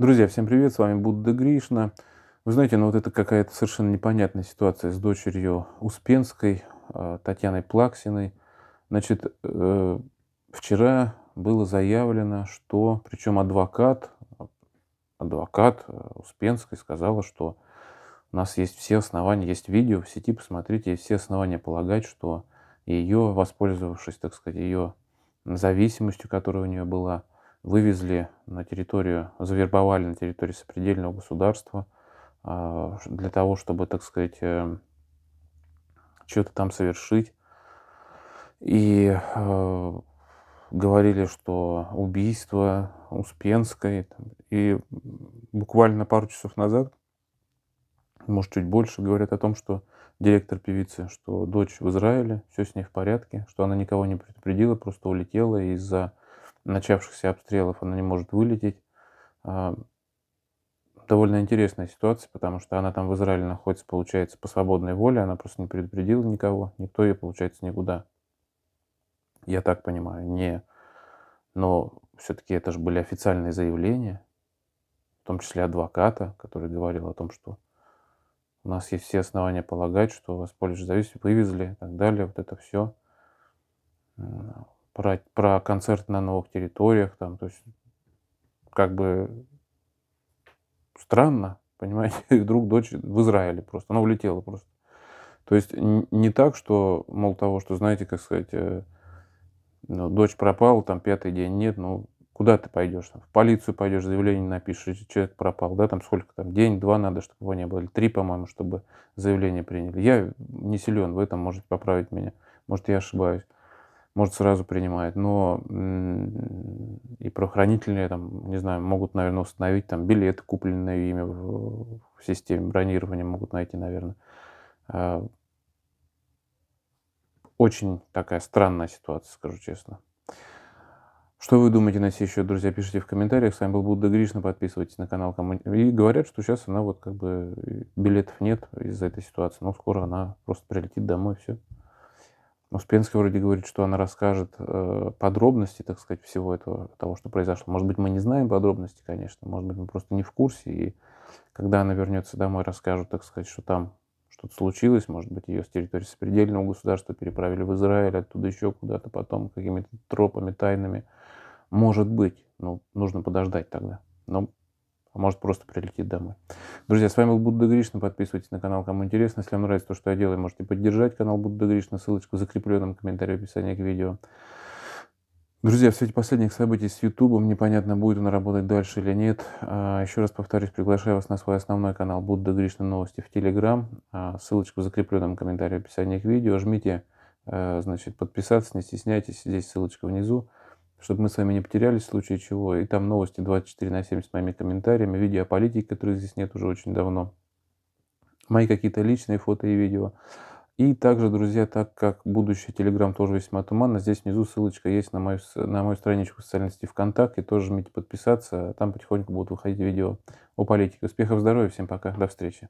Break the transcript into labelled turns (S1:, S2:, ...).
S1: Друзья, всем привет, с вами Будда Гришна. Вы знаете, ну вот это какая-то совершенно непонятная ситуация с дочерью Успенской, а, Татьяной Плаксиной. Значит, э, вчера было заявлено, что, причем адвокат, адвокат э, Успенской сказала, что у нас есть все основания, есть видео в сети, посмотрите, есть все основания полагать, что ее, воспользовавшись, так сказать, ее зависимостью, которая у нее была, вывезли на территорию, завербовали на территории сопредельного государства а, для того, чтобы, так сказать, э, что-то там совершить. И э, говорили, что убийство Успенской. И буквально пару часов назад, может, чуть больше, говорят о том, что директор певицы, что дочь в Израиле, все с ней в порядке, что она никого не предупредила, просто улетела из-за начавшихся обстрелов она не может вылететь. А, довольно интересная ситуация, потому что она там в Израиле находится, получается, по свободной воле, она просто не предупредила никого, никто ее, получается, никуда. Я так понимаю, не... Но все-таки это же были официальные заявления, в том числе адвоката, который говорил о том, что у нас есть все основания полагать, что вас полишь зависит, вывезли и так далее, вот это все про, про концерт на новых территориях, там, то есть, как бы странно, понимаете, и вдруг дочь в Израиле просто, она улетела просто. То есть не так, что, мол, того, что, знаете, как сказать, э, ну, дочь пропала, там пятый день нет, ну, куда ты пойдешь? Там, в полицию пойдешь, заявление напишешь, человек пропал, да, там сколько там, день, два надо, чтобы его не было, или три, по-моему, чтобы заявление приняли. Я не силен в этом, можете поправить меня, может, я ошибаюсь может сразу принимает, но и правоохранители, там, не знаю, могут, наверное, установить там билеты, купленные ими в, в системе бронирования, могут найти, наверное. А, очень такая странная ситуация, скажу честно. Что вы думаете на сей счет, друзья? Пишите в комментариях. С вами был Будда Гришна. Подписывайтесь на канал. И говорят, что сейчас она вот как бы э, билетов нет из-за этой ситуации. Но скоро она просто прилетит домой, все. Успенский ну, вроде говорит, что она расскажет э, подробности, так сказать, всего этого, того, что произошло. Может быть, мы не знаем подробности, конечно, может быть, мы просто не в курсе, и когда она вернется домой, расскажут, так сказать, что там что-то случилось, может быть, ее с территории сопредельного государства переправили в Израиль, оттуда еще куда-то потом, какими-то тропами тайными. Может быть, ну, нужно подождать тогда. Но а может просто прилетит домой. Друзья, с вами был Будда Гришна. Подписывайтесь на канал, кому интересно. Если вам нравится то, что я делаю, можете поддержать канал Будда Гришна. Ссылочку в закрепленном комментарии в описании к видео. Друзья, в свете последних событий с Ютубом непонятно, будет он работать дальше или нет. А, еще раз повторюсь, приглашаю вас на свой основной канал Будда Гришна Новости в Телеграм. А, Ссылочку в закрепленном комментарии в описании к видео. Жмите, э, значит, подписаться, не стесняйтесь. Здесь ссылочка внизу чтобы мы с вами не потерялись в случае чего. И там новости 24 на 7 с моими комментариями, видео о политике, которые здесь нет уже очень давно. Мои какие-то личные фото и видео. И также, друзья, так как будущее Телеграм тоже весьма туманно, здесь внизу ссылочка есть на мою, на мою страничку в социальности ВКонтакте. Тоже жмите подписаться, там потихоньку будут выходить видео о политике. Успехов, здоровья, всем пока, до встречи.